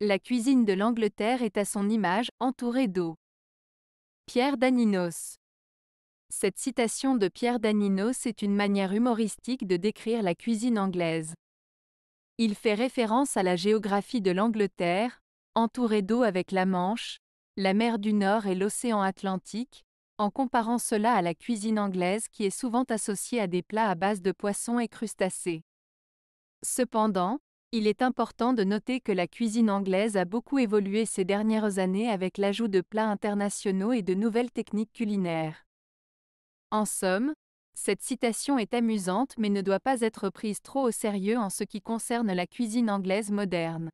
La cuisine de l'Angleterre est à son image, entourée d'eau. Pierre Daninos. Cette citation de Pierre Daninos est une manière humoristique de décrire la cuisine anglaise. Il fait référence à la géographie de l'Angleterre, entourée d'eau avec la Manche, la mer du Nord et l'océan Atlantique, en comparant cela à la cuisine anglaise qui est souvent associée à des plats à base de poissons et crustacés. Cependant, il est important de noter que la cuisine anglaise a beaucoup évolué ces dernières années avec l'ajout de plats internationaux et de nouvelles techniques culinaires. En somme, cette citation est amusante mais ne doit pas être prise trop au sérieux en ce qui concerne la cuisine anglaise moderne.